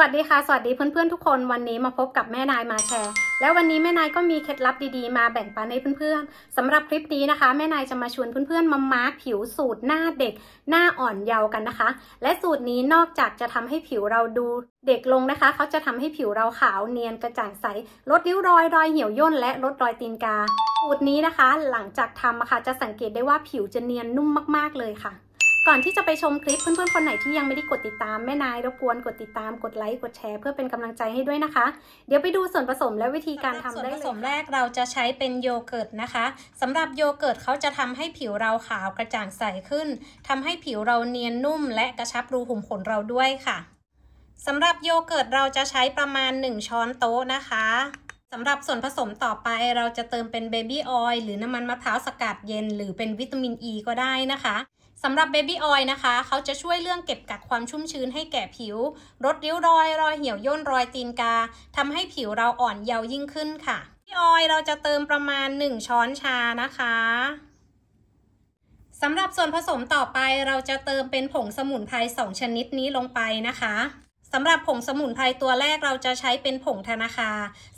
วัสดีค่ะสวัสดีเพื่อนๆทุกคน วันนี้มาพบกับแม่นายมาแชร์แล้ววันนี้แม่นายก็มีเคล็ดลับดีๆมาแบ่งปันให้เพื่อนๆ สำหรับคลิปนี้นะคะแม่นายจะมาชวนเพื่อนๆมามาร์คผิวสูตรหน้าเด็ก หน้าอ่อนเยาว์กันนะคะและสูตรนี้นอกจากจะทำให้ผิวเราดู เด็กลงนะคะเขาจะทำให้ผิวเราขาวเนียนกระจ่างใสลดริ้วรอย รอยเหี่ยวย่นและลดรอยตีนกาสูตรนี้นะคะ หลังจากทำอะค่ะจะสังเกตได้ว่าผิวจะเนียนนุ่มมากๆเลยค่ะก่อนที่จะไปชมคลิปเพื่อนๆคนไหนที่ยังไม่ได้กดติดตามแม่นายรบกวนกดติดตามกดไลค์กดแชร์เพื่อเป็นกำลังใจให้ด้วยนะคะ เดี๋ยวไปดูส่วนผสมและวิธีการทำได้ส่วนผสมแรกเราจะใช้เป็นโยเกิร์ตนะคะ สำหรับโยเกิร์ตเขาจะทำให้ผิวเราขาวกระจ่างใสขึ้น ทำให้ผิวเราเนียนนุ่ม และกระชับรูขุมขนเราด้วยค่ะสำหรับโยเกิร์ตเราจะใช้ประมาณ 1 ช้อนโต๊ะนะคะสำหรับส่วนผสมต่อไปเราจะเติมเป็นเบบี้ออยล์หรือน้ำมันมะพร้าวสกัดเย็น หรือเป็นวิตามินอ e ีก็ได้นะคะสำหรับเบบี้ออยนะคะ เขาจะช่วยเรื่องเก็บกักความชุ่มชื้นให้แก่ผิว ลดริ้วรอย รอยเหี่ยว ย่น รอยตีนกา ทำให้ผิวเราอ่อนเยาว์ยิ่งขึ้นค่ะเบบี้ออยเราจะเติมประมาณ 1 ช้อนชานะคะ สำหรับส่วนผสมต่อไปเราจะเติมเป็นผงสมุนไพร2ชนิดนี้ลงไปนะคะสำหรับผงสมุนไพรตัวแรกเราจะใช้เป็นผงธนาคา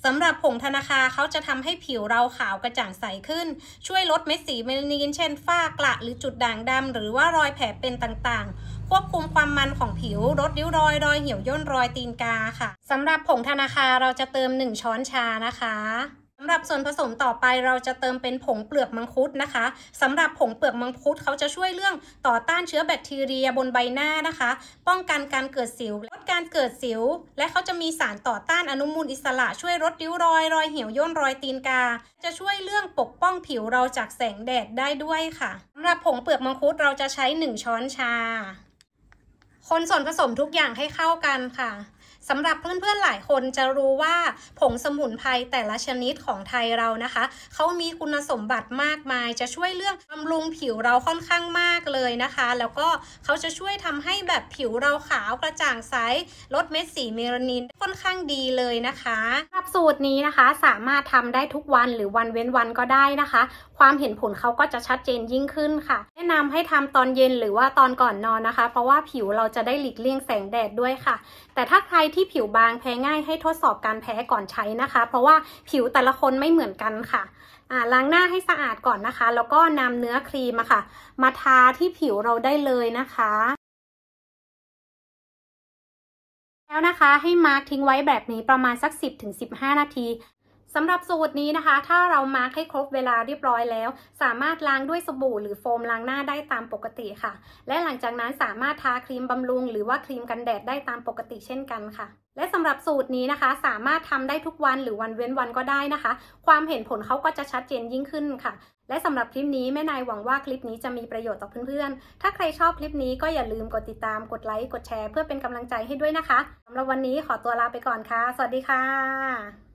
สำหรับผงธนาคาเขาจะทำให้ผิวเราขาวกระจ่างใสขึ้น ช่วยลดเม็ดสีเมลานินเช่นฝ้ากระหรือจุดด่างดำหรือว่ารอยแผลเป็นต่างๆ ควบคุมความมันของผิวลดริ้วรอยรอยเหี่ยวย่นรอยตีนกาค่ะสำหรับผงธนาคาเราจะเติม1ช้อนชานะคะสำหรับส่วนผสมต่อไปเราจะเติมเป็นผงเปลือกมังคุดนะคะสำหรับผงเปลือกมังคุดเขาจะช่วยเรื่องต่อต้านเชื้อแบคทีเรียบนใบหน้านะคะ ป้องกันการเกิดสิวลดการเกิดสิว และเขาจะมีสารต่อต้านอนุมูลอิสระช่วยลดริ้วรอยรอยเหี่ยวย่นรอยตีนกา จะช่วยเรื่องปกป้องผิวเราจากแสงแดดได้ด้วยค่ะสำหรับผงเปลือกมังคุดเราจะใช้1ช้อนชา คนส่วนผสมทุกอย่างให้เข้ากันค่ะสำหรับเพื่อนๆหลายคนจะรู้ว่าผงสมุนไพรแต่ละชนิดของไทยเรานะคะเขามีคุณสมบัติมากมายจะช่วยเรื่องบำรุงผิวเราค่อนข้างมากเลยนะคะ แล้วก็เขาจะช่วยทำให้แบบผิวเราขาวกระจ่างใสลดเม็ดสีเมลานินค่อนข้างดีเลยนะคะสรับสูตรนี้นะคะสามารถทำได้ทุกวันหรือวันเว้นวันก็ได้นะคะ ความเห็นผลเขาก็จะชัดเจนยิ่งขึ้นค่ะ แนะนำให้ทำตอนเย็นหรือว่าตอนก่อนนอนนะคะ เพราะว่าผิวเราจะได้หลีกเลี่ยงแสงแดดด้วยค่ะ แต่ถ้าใครที่ที่ผิวบางแพ้ง่ายให้ทดสอบการแพ้ก่อนใช้นะคะ เพราะว่าผิวแต่ละคนไม่เหมือนกันค่ะล้างหน้าให้สะอาดก่อนนะคะ แล้วก็นำเนื้อครีมอะค่ะ มาทาที่ผิวเราได้เลยนะคะ แล้วนะคะให้มาร์กทิ้งไว้แบบนี้ประมาณสัก 10-15 นาทีสำหรับสูตรนี้นะคะ ถ้าเรามาร์กให้ครบเวลาเรียบร้อยแล้ว สามารถล้างด้วยสบู่ หรือโฟมล้างหน้าได้ตามปกติค่ะ และหลังจากนั้นสามารถทาครีมบำรุงหรือว่าครีมกันแดดได้ตามปกติเช่นกันค่ะ และสำหรับสูตรนี้นะคะ สามารถทำได้ทุกวันหรือวันเว้นวันก็ได้นะคะ ความเห็นผลเขาก็จะชัดเจนยิ่งขึ้นค่ะ และสำหรับคลิปนี้แม่นายหวังว่าคลิปนี้จะมีประโยชน์ต่อเพื่อนๆถ้าใครชอบคลิปนี้ก็อย่าลืมกดติดตามกดไลค์กดแชร์เพื่อเป็นกำลังใจให้ด้วยนะคะสำหรับวันนี้ขอตัวลาไปก่อนค่ะ สวัสดีค่ะ